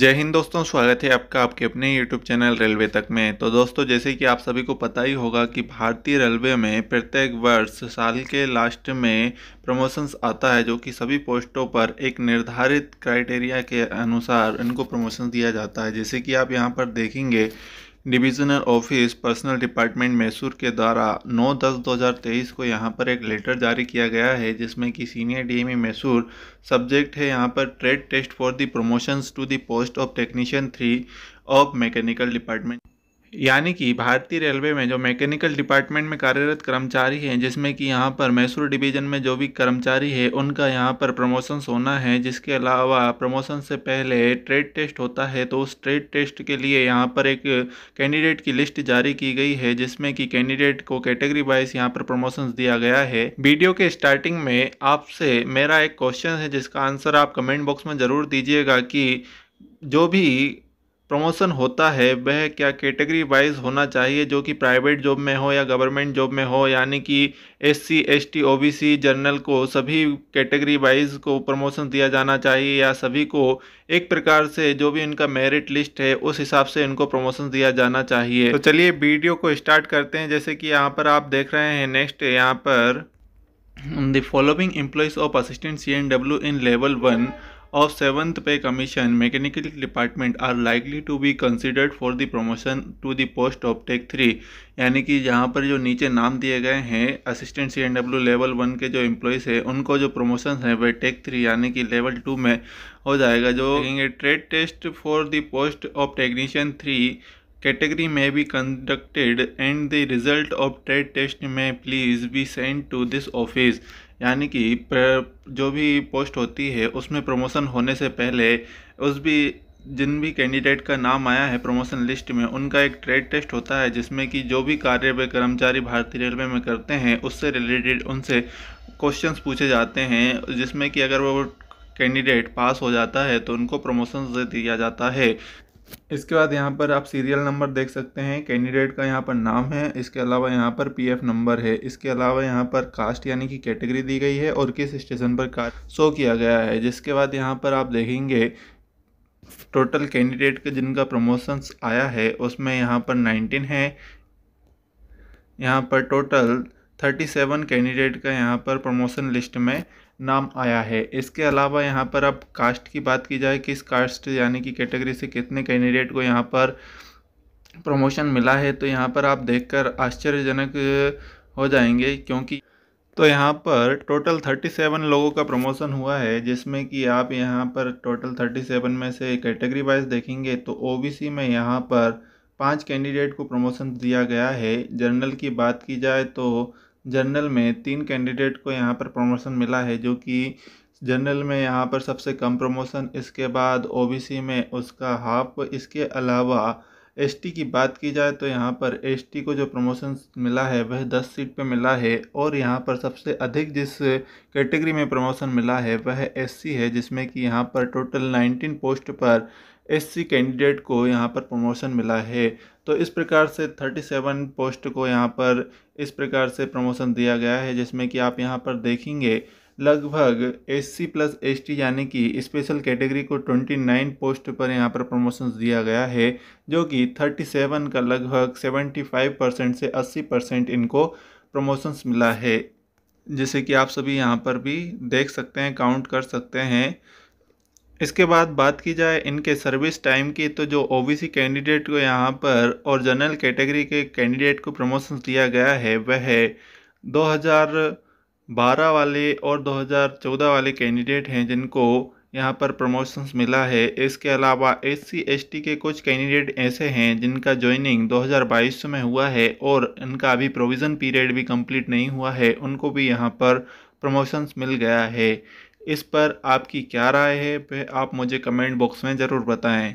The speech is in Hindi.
जय हिंद दोस्तों स्वागत है आपका आपके अपने YouTube चैनल रेलवे तक में तो दोस्तों जैसे कि आप सभी को पता ही होगा कि भारतीय रेलवे में प्रत्येक वर्ष साल के लास्ट में प्रमोशंस आता है जो कि सभी पोस्टों पर एक निर्धारित क्राइटेरिया के अनुसार इनको प्रमोशन दिया जाता है जैसे कि आप यहाँ पर देखेंगे divisional office personnel department Mysore के द्वारा 9 दस 2023 को यहाँ पर एक लेटर जारी किया गया है जिसमें कि सीनियर डीएमई मैसूर सब्जेक्ट है यहाँ पर trade test for the promotions to the post of technician three of mechanical department यानी कि भारतीय रेलवे में जो मैकेनिकल डिपार्टमेंट में कार्यरत कर्मचारी हैं जिसमें कि यहाँ पर मैसूर डिवीज़न में जो भी कर्मचारी है उनका यहाँ पर प्रमोशंस होना है जिसके अलावा प्रमोशन से पहले ट्रेड टेस्ट होता है तो उस ट्रेड टेस्ट के लिए यहाँ पर एक कैंडिडेट की लिस्ट जारी की गई है जिसमें कि कैंडिडेट को कैटेगरी वाइज यहाँ पर प्रमोशन दिया गया है वीडियो के स्टार्टिंग में आपसे मेरा एक क्वेश्चन है जिसका आंसर आप कमेंट बॉक्स में ज़रूर दीजिएगा कि जो भी प्रमोशन होता है वह क्या कैटेगरी वाइज होना चाहिए जो कि प्राइवेट जॉब में हो या गवर्नमेंट जॉब में हो यानी कि S C S T O B C general को सभी कैटेगरी वाइज को प्रमोशन दिया जाना चाहिए या सभी को एक प्रकार से जो भी इनका मेरिट लिस्ट है उस हिसाब से इनको प्रमोशन दिया जाना चाहिए तो चलिए वीडियो को स्टार्ट करते हैं जैसे कि यहाँ पर आप देख रहे हैं नेक्स्ट यहाँ पर employees of assistant C N W in level one of 7th pay commission mechanical department are likely to be considered for the promotion to the post of tech three यानी कि जहाँ पर जो नीचे नाम दिए गए हैं assistant C N W level one के जो एम्प्लॉयज़ हैं उनको जो प्रमोशन है वह टेक थ्री यानी कि लेवल टू में हो जाएगा जो trade test for the post of technician three category may be conducted and the result of trade test may please be sent to this office यानी कि जो भी पोस्ट होती है उसमें प्रमोशन होने से पहले उस भी जिन भी कैंडिडेट का नाम आया है प्रमोशन लिस्ट में उनका एक ट्रेड टेस्ट होता है जिसमें कि जो भी कार्य वे कर्मचारी भारतीय रेलवे में करते हैं उससे रिलेटेड उनसे क्वेश्चंस पूछे जाते हैं जिसमें कि अगर वो कैंडिडेट पास हो जाता है तो उनको प्रमोशन दिया जाता है इसके बाद यहाँ पर आप सीरियल नंबर देख सकते हैं कैंडिडेट का यहाँ पर नाम है इसके अलावा यहाँ पर पीएफ नंबर है इसके अलावा यहाँ पर कास्ट यानी कि कैटेगरी दी गई है और किस स्टेशन पर कार शो किया गया है जिसके बाद यहाँ पर आप देखेंगे टोटल कैंडिडेट के जिनका प्रमोशंस आया है उसमें यहाँ पर नाइनटीन है यहाँ पर टोटल थर्टी सेवन कैंडिडेट का यहाँ पर प्रमोशन लिस्ट में नाम आया है इसके अलावा यहाँ पर अब कास्ट की बात की जाए किस कास्ट यानी कि कैटेगरी से कितने कैंडिडेट को यहाँ पर प्रमोशन मिला है तो यहाँ पर आप देखकर आश्चर्यजनक हो जाएंगे क्योंकि तो यहाँ पर टोटल थर्टी सेवन लोगों का प्रमोशन हुआ है जिसमें कि आप यहाँ पर टोटल थर्टी सेवन में से कैटेगरी वाइज देखेंगे तो ओबीसी में यहाँ पर पांच कैंडिडेट को प्रमोशन दिया गया है जनरल की बात की जाए तो जनरल में तीन कैंडिडेट को यहाँ पर प्रमोशन मिला है जो कि जनरल में यहाँ पर सबसे कम प्रमोशन इसके बाद ओबीसी में उसका हाफ इसके अलावा एसटी की बात की जाए तो यहाँ पर एसटी को जो प्रमोशन मिला है वह दस सीट पे मिला है और यहाँ पर सबसे अधिक जिस कैटेगरी में प्रमोशन मिला है वह एससी है जिसमें कि यहाँ पर टोटल नाइनटीन पोस्ट पर एससी कैंडिडेट को यहाँ पर प्रमोशन मिला है तो इस प्रकार से 37 पोस्ट को यहाँ पर इस प्रकार से प्रमोशन दिया गया है जिसमें कि आप यहाँ पर देखेंगे लगभग S C plus S T यानी कि स्पेशल कैटेगरी को 29 पोस्ट पर यहाँ पर प्रमोशन दिया गया है जो कि 37 का लगभग 75 परसेंट से 80 परसेंट इनको प्रमोशंस मिला है जैसे कि आप सभी यहाँ पर भी देख सकते हैं काउंट कर सकते हैं इसके बाद बात की जाए इनके सर्विस टाइम की तो जो ओबीसी कैंडिडेट को यहाँ पर और जनरल कैटेगरी के कैंडिडेट को प्रमोशन दिया गया है वह 2012 वाले और 2014 वाले कैंडिडेट हैं जिनको यहाँ पर प्रमोशंस मिला है इसके अलावा एस सी के कुछ कैंडिडेट ऐसे हैं जिनका ज्वाइनिंग 2022 में हुआ है और इनका अभी प्रोविज़न पीरियड भी कंप्लीट नहीं हुआ है उनको भी यहाँ पर प्रमोशंस मिल गया है इस पर आपकी क्या राय है आप मुझे कमेंट बॉक्स में ज़रूर बताएँ